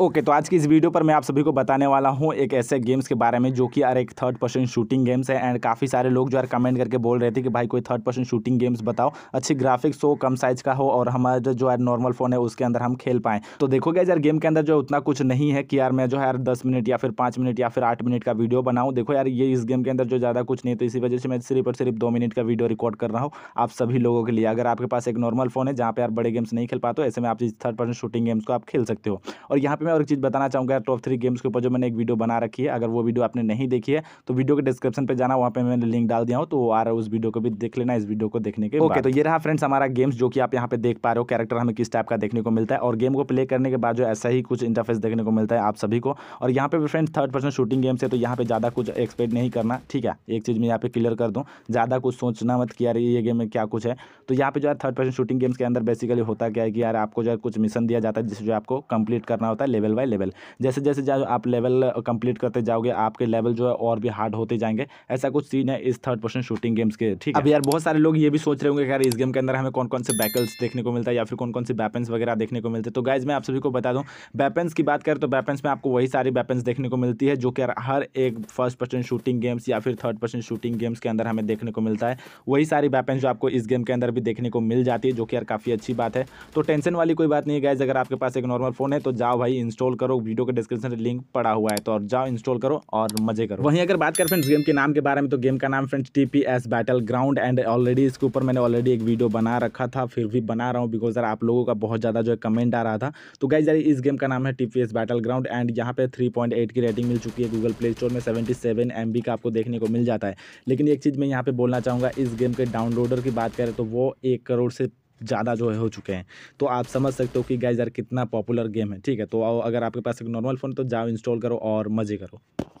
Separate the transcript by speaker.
Speaker 1: okay okay, तो आज की इस वीडियो पर मैं आप सभी को बताने वाला हूँ एक ऐसे गेम्स के बारे में जो कि यार एक थर्ड पर्सन शूटिंग गेम्स है एंड काफ़ी सारे लोग जो यार कमेंट करके बोल रहे थे कि भाई कोई थर्ड पर्सन शूटिंग गेम्स बताओ अच्छी ग्राफिक्स हो कम साइज का हो और हमारा जो यार नॉर्मल फ़ोन है उसके अंदर हम खेल पाएँ तो देखोगे यार गेम के अंदर जो उतना कुछ नहीं है कि यार मैं जो है यार दस मिनट या फिर पाँच मिनट या फिर आठ मिनट का वीडियो बनाऊँ देखो यार ये इस गेम के अंदर जो ज़्यादा कुछ नहीं तो इसी वजह से मैं सिर्फ और सिर्फ दो मिनट का वीडियो रिकॉर्ड कर रहा हूँ आप सभी लोगों के लिए अगर आपके पास एक नॉर्मल फ़ोन है जहाँ पर यार बड़े गेम्स नहीं खेल पाते ऐसे में आप थर्ड पर्सन शूटिंग गेम्स को आप खेल सकते हो और यहाँ पर मैं और एक चीज़ बताना चाहूँगा टॉप थ्री गेम्स के ऊपर जो मैंने एक वीडियो बना रखी है अगर वो वीडियो आपने नहीं देखी है तो वीडियो के डिस्क्रिप्शन पर जाना वहाँ पर मैंने लिंक डाल दिया हूँ तो आ रहा उस वीडियो को भी देख लेना इस वीडियो को देखने के ओके तो ये रहा फ्रेंड्स हमारा गेम्स जो कि आप यहाँ पे देख पा रहे हो कैरेक्टर हमें किस टाइप का देखने को मिलता है और गेम को प्ले करने के बाद जो ऐसा ही कुछ इंटरफेस देखने को मिलता है आप सभी को और यहाँ पे भी friends third person shooting games है तो यहाँ पे ज़्यादा कुछ एक्सपेक्ट नहीं करना ठीक है एक चीज़ मैं यहाँ पे क्लियर कर दूँ ज़्यादा कुछ सोचना मत कि यार ये गेम में क्या कुछ है तो यहाँ पे जो है थर्ड पर्सन शूटिंग गेम्स के अंदर बेसिकली होता क्या है कि यार आपको जो है कुछ मिशन दिया जाता है जिससे जो आपको कंप्लीट करना होता है लेवल बाय लेवल जैसे जैसे जा आप लेवल कंप्लीट करते जाओगे आपके लेवल जो है और भी हार्ड होते जाएंगे ऐसा कुछ सीन है इस थर्ड पर्सन शूटिंग गेम्स के ठीक है अब यार बहुत सारे लोग ये भी सोच रहे होंगे यार इस गेम के अंदर हमें कौन कौन से बैकल्स देखने को मिलता है या फिर कौन कौन से वेपन्स वगैरह देखने को मिलते हैं तो गाइज मैं आप सभी को बता दूँ वेपन्स की बात करें तो वेपन्स में आपको वही सारी वेपन्स देखने को मिलती है जो कि हर एक फर्स्ट पर्सन शूटिंग गेम्स या फिर थर्ड पर्सन शूटिंग गेम्स के अंदर हमें देखने को मिलता है वही सारी वेपन्स जो आपको इस गेम के अंदर भी देखने को मिल जाती है जो कि यार काफ़ी अच्छी बात है तो टेंशन वाली कोई बात नहीं है गाइज अगर आपके पास एक नॉर्मल फ़ोन है तो जाओ भाई इंस्टॉल करो वीडियो के डिस्क्रिप्शन में लिंक पड़ा हुआ है तो और जाओ इंस्टॉल करो और मजे करो वहीं अगर बात करें फ्रेंड्स गेम के नाम के बारे में तो गेम का नाम friends T P S battleground and already इसके ऊपर मैंने ऑलरेडी एक वीडियो बना रखा था फिर भी बना रहा हूँ बिकॉज यार आप लोगों का बहुत ज़्यादा जो है कमेंट आ रहा था तो गाइज यार इस गेम का नाम है T P S battleground and यहाँ पे थ्री पॉइंट एट की रेटिंग मिल चुकी है गूगल प्ले स्टोर में सेवेंटी सेवन एम बी का आपको देखने को मिल जाता है लेकिन एक चीज़ मैं यहाँ पे बोलना चाहूँगा इस गेम के डाउनलोडर की बात करें तो वो एक करोड़ से ज़्यादा जो है हो चुके हैं तो आप समझ सकते हो कि गाइज यार कितना पॉपुलर गेम है ठीक है तो अगर आपके पास एक नॉर्मल फ़ोन तो जाओ इंस्टॉल करो और मज़े करो